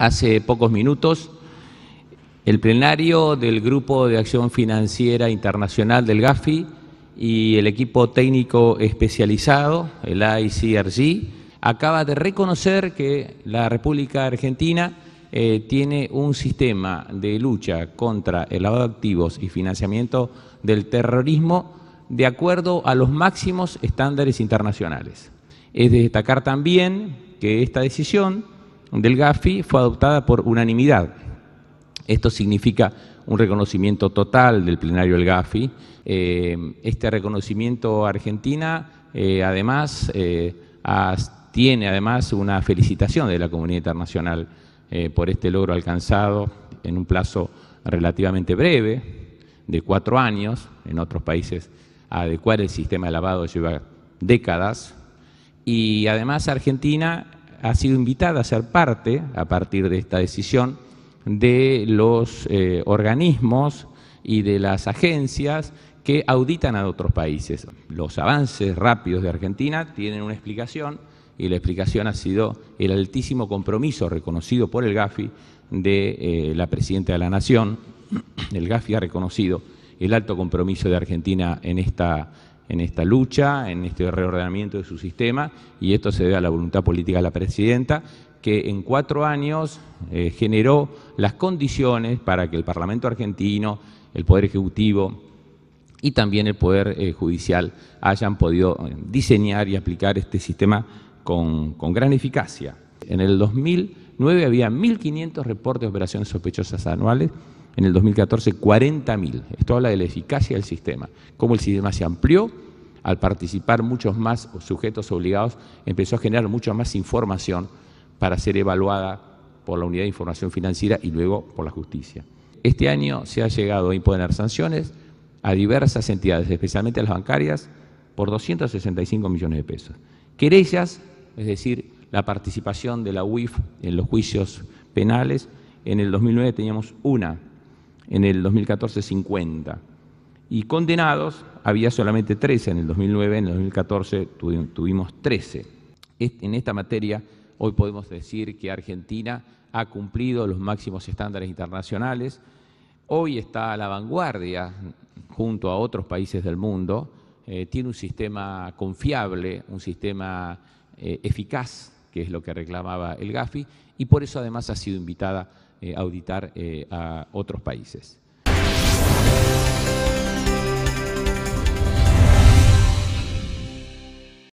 Hace pocos minutos, el plenario del Grupo de Acción Financiera Internacional del GAFI y el equipo técnico especializado, el ICRG, acaba de reconocer que la República Argentina eh, tiene un sistema de lucha contra el lavado de activos y financiamiento del terrorismo de acuerdo a los máximos estándares internacionales. Es de destacar también que esta decisión del GAFI fue adoptada por unanimidad. Esto significa un reconocimiento total del plenario del GAFI. Eh, este reconocimiento a Argentina, eh, además, eh, tiene además una felicitación de la comunidad internacional por este logro alcanzado en un plazo relativamente breve, de cuatro años. En otros países adecuar el sistema de lavado lleva décadas. Y además Argentina ha sido invitada a ser parte, a partir de esta decisión, de los eh, organismos y de las agencias que auditan a otros países. Los avances rápidos de Argentina tienen una explicación y la explicación ha sido el altísimo compromiso reconocido por el GAFI de eh, la Presidenta de la Nación. El GAFI ha reconocido el alto compromiso de Argentina en esta en esta lucha, en este reordenamiento de su sistema, y esto se debe a la voluntad política de la presidenta, que en cuatro años eh, generó las condiciones para que el Parlamento argentino, el Poder Ejecutivo y también el Poder eh, Judicial hayan podido eh, diseñar y aplicar este sistema con, con gran eficacia. En el 2009 había 1.500 reportes de operaciones sospechosas anuales, en el 2014 40.000. Esto habla de la eficacia del sistema, Como el sistema se amplió al participar muchos más sujetos obligados, empezó a generar mucha más información para ser evaluada por la Unidad de Información Financiera y luego por la justicia. Este año se ha llegado a imponer sanciones a diversas entidades, especialmente a las bancarias, por 265 millones de pesos. Querellas, es decir, la participación de la UIF en los juicios penales, en el 2009 teníamos una en el 2014 50. Y condenados había solamente 13 en el 2009, en el 2014 tuvimos 13. En esta materia hoy podemos decir que Argentina ha cumplido los máximos estándares internacionales, hoy está a la vanguardia junto a otros países del mundo, eh, tiene un sistema confiable, un sistema eh, eficaz que es lo que reclamaba el GAFI, y por eso además ha sido invitada eh, a auditar eh, a otros países.